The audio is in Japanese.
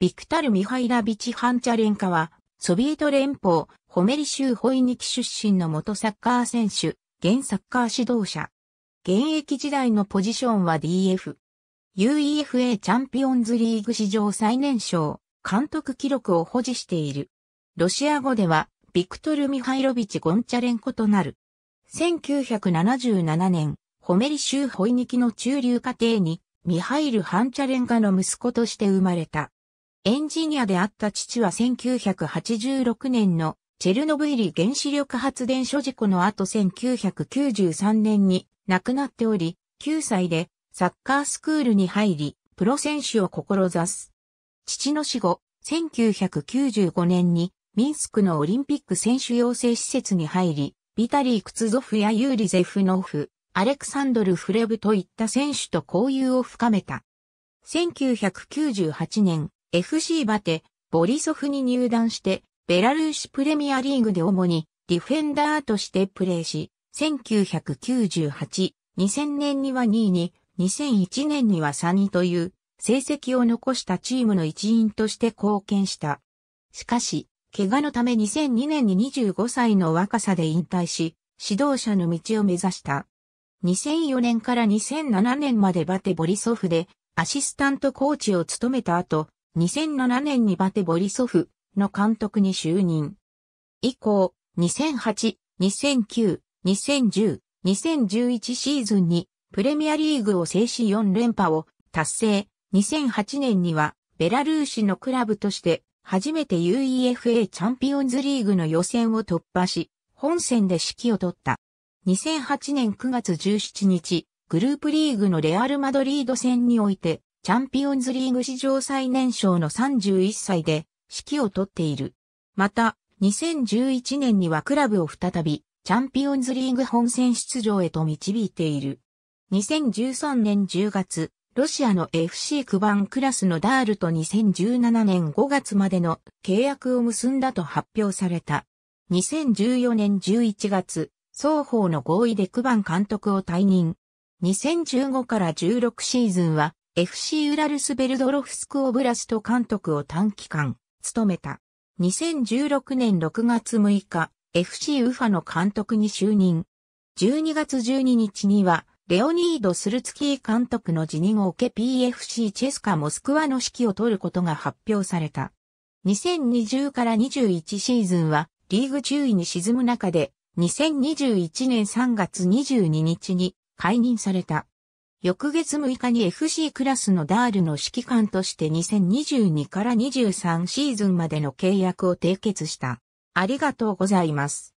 ビクタル・ミハイラビチ・ハンチャレンカは、ソビエト連邦、ホメリ州ホイニキ出身の元サッカー選手、現サッカー指導者。現役時代のポジションは DF。UEFA チャンピオンズリーグ史上最年少、監督記録を保持している。ロシア語では、ビクトル・ミハイロビチ・ゴンチャレンコとなる。1977年、ホメリ州ホイニキの中流家庭に、ミハイル・ハンチャレンカの息子として生まれた。エンジニアであった父は1986年のチェルノブイリ原子力発電所事故の後1993年に亡くなっており、9歳でサッカースクールに入り、プロ選手を志す。父の死後、1995年にミンスクのオリンピック選手養成施設に入り、ビタリー・クツゾフやユーリ・ゼフノフ、アレクサンドル・フレブといった選手と交友を深めた。1998年、FC バテ、ボリソフに入団して、ベラルーシプレミアリーグで主にディフェンダーとしてプレーし、1998、2000年には2位に、2001年には3位という成績を残したチームの一員として貢献した。しかし、怪我のため2002年に25歳の若さで引退し、指導者の道を目指した。2004年から2007年までバテボリソフでアシスタントコーチを務めた後、2007年にバテボリソフの監督に就任。以降、2008、2009、2010、2011シーズンにプレミアリーグを制し4連覇を達成。2008年にはベラルーシのクラブとして初めて UEFA チャンピオンズリーグの予選を突破し、本戦で指揮を取った。2008年9月17日、グループリーグのレアル・マドリード戦において、チャンピオンズリーグ史上最年少の31歳で指揮を取っている。また、2011年にはクラブを再びチャンピオンズリーグ本戦出場へと導いている。2013年10月、ロシアの FC バ番クラスのダールと2017年5月までの契約を結んだと発表された。2014年11月、双方の合意でバ番監督を退任。2015から16シーズンは FC ウラルスベルドロフスクオブラスト監督を短期間、務めた。2016年6月6日、FC ウファの監督に就任。12月12日には、レオニード・スルツキー監督の辞任を受け PFC チェスカ・モスクワの指揮を取ることが発表された。2020から21シーズンはリーグ中位に沈む中で2021年3月22日に解任された。翌月6日に FC クラスのダールの指揮官として2022から23シーズンまでの契約を締結した。ありがとうございます。